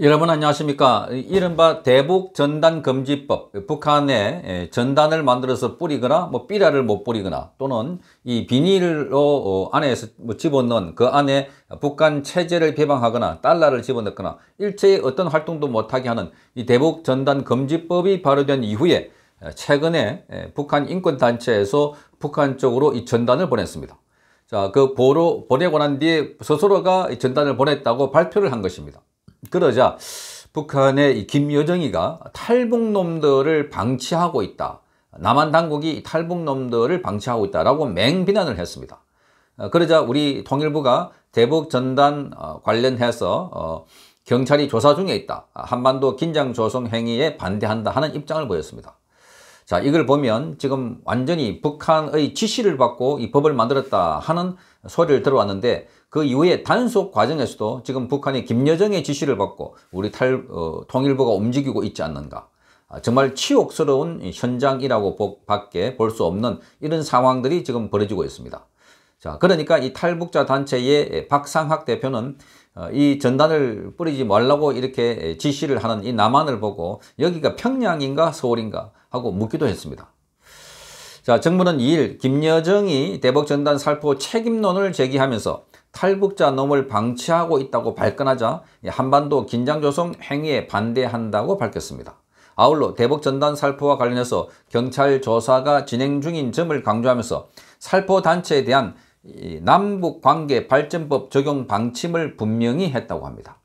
여러분 안녕하십니까 이른바 대북 전단 금지법 북한에 전단을 만들어서 뿌리거나 뭐 삐라를 못 뿌리거나 또는 이 비닐로 어, 안에서 뭐 집어넣은 그 안에 북한 체제를 개방하거나 달러를 집어넣거나 일체의 어떤 활동도 못하게 하는 이 대북 전단 금지법이 발효된 이후에 최근에 북한 인권단체에서 북한 쪽으로 이 전단을 보냈습니다 자 그 보로 보내고 난 뒤에 스스로가 이 전단을 보냈다고 발표를 한 것입니다 그러자 북한의 김여정이가 탈북놈들을 방치하고 있다. 남한 당국이 탈북놈들을 방치하고 있다라고 맹비난을 했습니다. 어, 그러자 우리 통일부가 대북 전단 어, 관련해서 어, 경찰이 조사 중에 있다. 한반도 긴장 조성 행위에 반대한다 하는 입장을 보였습니다. 자, 이걸 보면 지금 완전히 북한의 지시를 받고 이 법을 만들었다 하는 소리를 들어왔는데 그 이후에 단속 과정에서도 지금 북한이 김여정의 지시를 받고 우리 탈, 어, 통일부가 움직이고 있지 않는가. 아, 정말 치욕스러운 현장이라고 보, 밖에 볼 수 없는 이런 상황들이 지금 벌어지고 있습니다. 자, 그러니까 이 탈북자 단체의 박상학 대표는 어, 이 전단을 뿌리지 말라고 이렇게 지시를 하는 이 남한을 보고 여기가 평양인가 서울인가 하고 묻기도 했습니다. 자, 정부는 2일 김여정이 대법 전단 살포 책임론을 제기하면서 탈북자 놈을 방치하고 있다고 발끈하자 한반도 긴장 조성 행위에 반대한다고 밝혔습니다. 아울러 대법 전단 살포와 관련해서 경찰 조사가 진행 중인 점을 강조하면서 살포 단체에 대한 남북 관계 발전법 적용 방침을 분명히 했다고 합니다.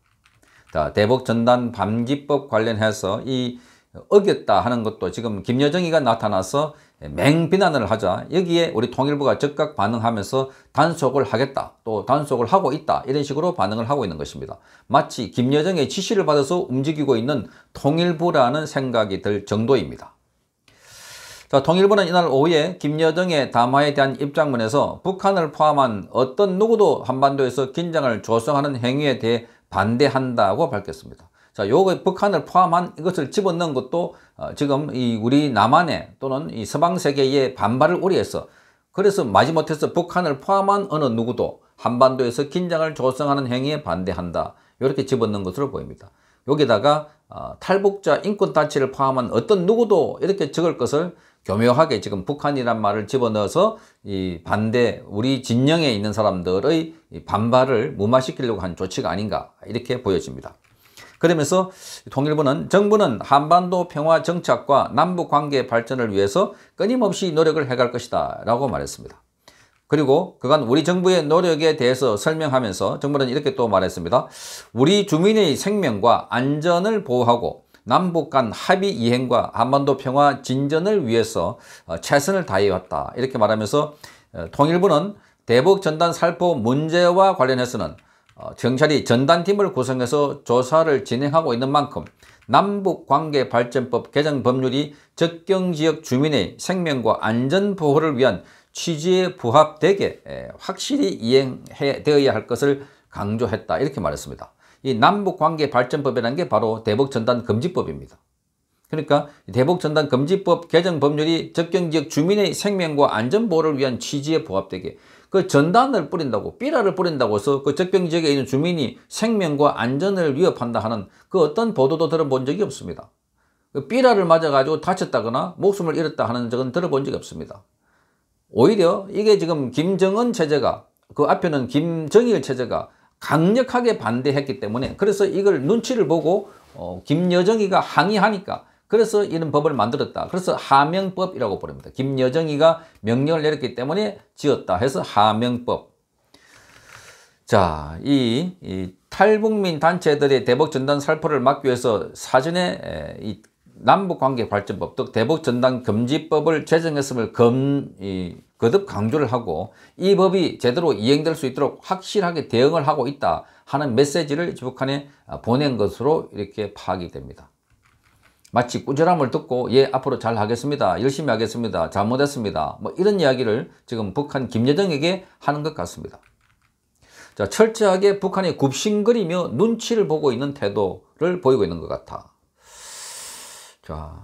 자, 대법 전단 반기법 관련해서 이 어겼다 하는 것도 지금 김여정이가 나타나서 맹비난을 하자 여기에 우리 통일부가 즉각 반응하면서 단속을 하겠다 또 단속을 하고 있다 이런 식으로 반응을 하고 있는 것입니다. 마치 김여정의 지시를 받아서 움직이고 있는 통일부라는 생각이 들 정도입니다. 자, 통일부는 이날 오후에 김여정의 담화에 대한 입장문에서 북한을 포함한 어떤 누구도 한반도에서 긴장을 조성하는 행위에 대해 반대한다고 밝혔습니다. 자, 요거 북한을 포함한 이것을 집어넣은 것도 어, 지금 이 우리 남한에 또는 이 서방 세계에 반발을 우려해서 그래서 마지못해서 북한을 포함한 어느 누구도 한반도에서 긴장을 조성하는 행위에 반대한다. 이렇게 집어넣은 것으로 보입니다. 여기다가 어, 탈북자 인권단체를 포함한 어떤 누구도 이렇게 적을 것을 교묘하게 지금 북한이란 말을 집어넣어서 이 반대 우리 진영에 있는 사람들의 이 반발을 무마시키려고 한 조치가 아닌가 이렇게 보여집니다. 그러면서 통일부는 정부는 한반도 평화 정착과 남북관계 발전을 위해서 끊임없이 노력을 해갈 것이다 라고 말했습니다. 그리고 그간 우리 정부의 노력에 대해서 설명하면서 정부는 이렇게 또 말했습니다. 우리 주민의 생명과 안전을 보호하고 남북 간 합의 이행과 한반도 평화 진전을 위해서 어, 최선을 다해왔다. 이렇게 말하면서 어, 통일부는 대북 전단 살포 문제와 관련해서는 경찰이 어, 전단팀을 구성해서 조사를 진행하고 있는 만큼 남북관계발전법 개정 법률이 적경지역 주민의 생명과 안전보호를 위한 취지에 부합되게 확실히 이행되어야 할 것을 강조했다 이렇게 말했습니다. 이 남북관계발전법이라는 게 바로 대북전단금지법입니다. 그러니까 대북전단금지법 개정 법률이 적경지역 주민의 생명과 안전보호를 위한 취지에 부합되게 그 전단을 뿌린다고 삐라를 뿌린다고 해서 그 적병 지역에 있는 주민이 생명과 안전을 위협한다 하는 그 어떤 보도도 들어본 적이 없습니다. 그 삐라를 맞아가지고 다쳤다거나 목숨을 잃었다 하는 적은 들어본 적이 없습니다. 오히려 이게 지금 김정은 체제가 그 앞에는 김정일 체제가 강력하게 반대했기 때문에 그래서 이걸 눈치를 보고 어, 김여정이가 항의하니까 그래서 이런 법을 만들었다. 그래서 하명법이라고 부릅니다. 김여정이가 명령을 내렸기 때문에 지었다 해서 하명법. 자, 이, 이 탈북민 단체들의 대북 전단 살포를 막기 위해서 사전에 이 남북관계 발전법 즉 대북 전단 금지법을 제정했음을 검, 이, 거듭 강조를 하고 이 법이 제대로 이행될 수 있도록 확실하게 대응을 하고 있다 하는 메시지를 북한에 아, 보낸 것으로 이렇게 파악이 됩니다. 마치 꾸지함을 듣고 예 앞으로 잘 하겠습니다. 열심히 하겠습니다. 잘못했습니다. 뭐 이런 이야기를 지금 북한 김여정에게 하는 것 같습니다. 자 철저하게 북한이 굽신거리며 눈치를 보고 있는 태도를 보이고 있는 것 같아. 자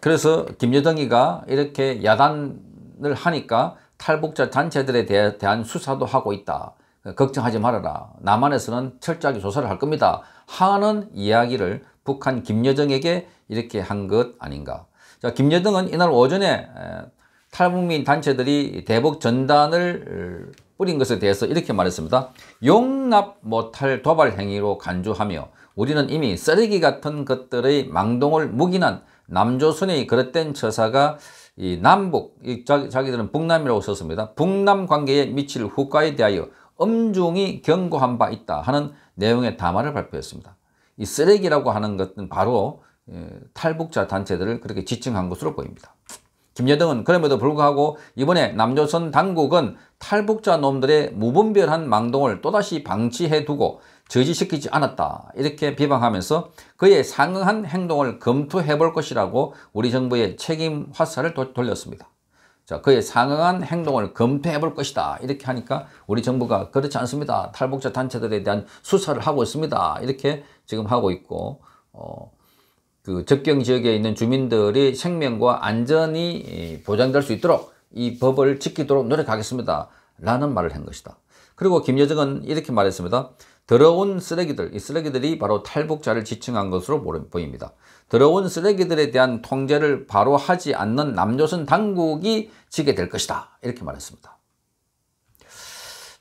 그래서 김여정이가 이렇게 야단을 하니까 탈북자 단체들에 대, 대한 수사도 하고 있다. 걱정하지 말아라. 남한에서는 철저하게 조사를 할 겁니다. 하는 이야기를 북한 김여정에게 이렇게 한 것 아닌가. 자, 김여정은 이날 오전에 탈북민 단체들이 대북 전단을 어, 뿌린 것에 대해서 이렇게 말했습니다. 용납 못할 도발 행위로 간주하며 우리는 이미 쓰레기 같은 것들의 망동을 묵인한 남조선의 그릇된 처사가 이 남북, 이 자기, 자기들은 북남이라고 썼습니다. 북남 관계에 미칠 후과에 대하여 엄중히 경고한 바 있다 하는 내용의 담화를 발표했습니다. 이 쓰레기라고 하는 것은 바로 예, 탈북자 단체들을 그렇게 지칭한 것으로 보입니다. 김여정은 그럼에도 불구하고 이번에 남조선 당국은 탈북자 놈들의 무분별한 망동을 또다시 방치해두고 저지시키지 않았다 이렇게 비방하면서 그의 상응한 행동을 검토해 볼 것이라고 우리 정부의 책임 화살을 돌렸습니다. 자, 그의 상응한 행동을 검토해 볼 것이다. 이렇게 하니까 우리 정부가 그렇지 않습니다. 탈북자 단체들에 대한 수사를 하고 있습니다. 이렇게 지금 하고 있고 어, 그 접경 지역에 있는 주민들의 생명과 안전이 보장될 수 있도록 이 법을 지키도록 노력하겠습니다. 라는 말을 한 것이다. 그리고 김여정은 이렇게 말했습니다. 더러운 쓰레기들, 이 쓰레기들이 바로 탈북자를 지칭한 것으로 보입니다. 더러운 쓰레기들에 대한 통제를 바로 하지 않는 남조선 당국이 지게 될 것이다. 이렇게 말했습니다.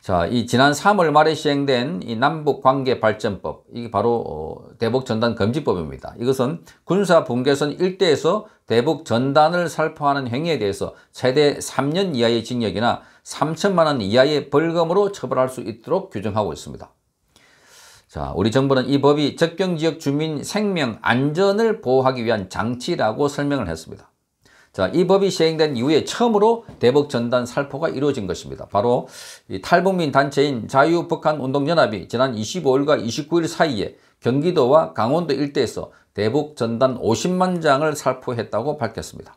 자, 이 지난 3월 말에 시행된 이 남북관계발전법, 이게 바로 어, 대북전단금지법입니다. 이것은 군사분계선 일대에서 대북전단을 살포하는 행위에 대해서 최대 3년 이하의 징역이나 3천만 원 이하의 벌금으로 처벌할 수 있도록 규정하고 있습니다. 자, 우리 정부는 이 법이 적경지역 주민 생명 안전을 보호하기 위한 장치라고 설명을 했습니다. 자, 이 법이 시행된 이후에 처음으로 대북 전단 살포가 이루어진 것입니다. 바로 탈북민 단체인 자유북한운동연합이 지난 25일과 29일 사이에 경기도와 강원도 일대에서 대북 전단 50만 장을 살포했다고 밝혔습니다.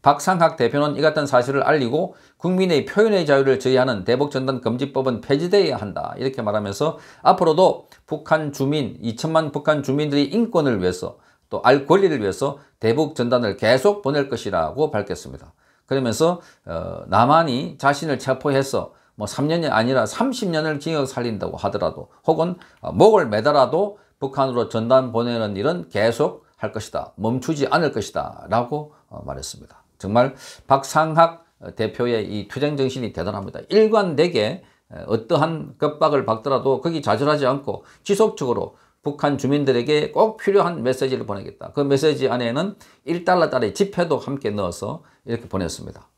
박상학 대표는 이 같은 사실을 알리고 국민의 표현의 자유를 저해하는 대북전단금지법은 폐지돼야 한다 이렇게 말하면서 앞으로도 북한 주민 2천만 북한 주민들의 인권을 위해서 또알 권리를 위해서 대북 전단을 계속 보낼 것이라고 밝혔습니다. 그러면서 어, 남한이 자신을 체포해서 뭐 3년이 아니라 30년을 징역 살린다고 하더라도 혹은 어, 목을 매달아도 북한으로 전단 보내는 일은 계속 할 것이다. 멈추지 않을 것이다. 라고 어, 말했습니다. 정말 박상학 대표의 이 투쟁 정신이 대단합니다. 일관되게 어, 어떠한 겁박을 받더라도 거기 좌절하지 않고 지속적으로 북한 주민들에게 꼭 필요한 메시지를 보내겠다. 그 메시지 안에는 1달러짜리 지폐도 함께 넣어서 이렇게 보냈습니다.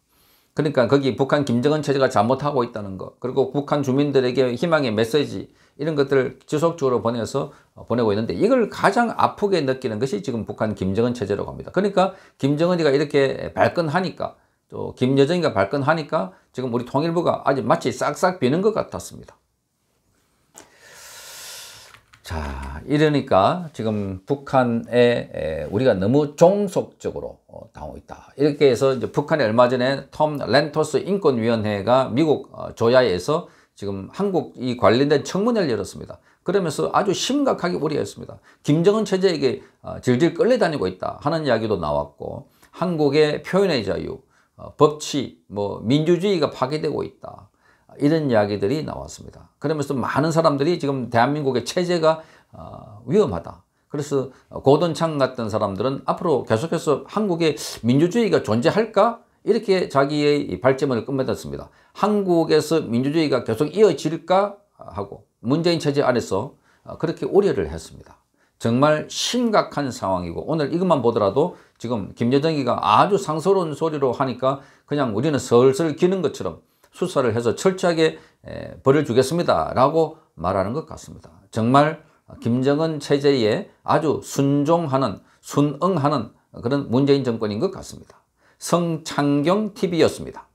그러니까 거기 북한 김정은 체제가 잘못하고 있다는 것 그리고 북한 주민들에게 희망의 메시지 이런 것들을 지속적으로 보내서 어, 보내고 있는데 이걸 가장 아프게 느끼는 것이 지금 북한 김정은 체제라고 합니다. 그러니까 김정은이가 이렇게 발끈하니까 또 김여정이가 발끈하니까 지금 우리 통일부가 아직 마치 싹싹 비는 것 같았습니다. 자, 이러니까 지금 북한에 우리가 너무 종속적으로 당하고 어, 있다. 이렇게 해서 이제 북한이 얼마 전에 톰 렌토스 인권위원회가 미국 어, 조야에서 지금 한국 이 관련된 청문회를 열었습니다. 그러면서 아주 심각하게 우려했습니다. 김정은 체제에게 어, 질질 끌려다니고 있다 하는 이야기도 나왔고 한국의 표현의 자유, 법치, 뭐 민주주의가 파괴되고 있다. 이런 이야기들이 나왔습니다. 그러면서 많은 사람들이 지금 대한민국의 체제가 어, 위험하다. 그래서 고든창 같은 사람들은 앞으로 계속해서 한국의 민주주의가 존재할까? 이렇게 자기의 발제을 끝맺었습니다. 한국에서 민주주의가 계속 이어질까? 하고 문재인 체제 안에서 어, 그렇게 우려를 했습니다. 정말 심각한 상황이고 오늘 이것만 보더라도 지금 김여정이가 아주 상서로운 소리로 하니까 그냥 우리는 슬슬 기는 것처럼 수사를 해서 철저하게 벌을 주겠습니다. 라고 말하는 것 같습니다. 정말 김정은 체제에 아주 순종하는, 순응하는 그런 문재인 정권인 것 같습니다. 성창경TV였습니다.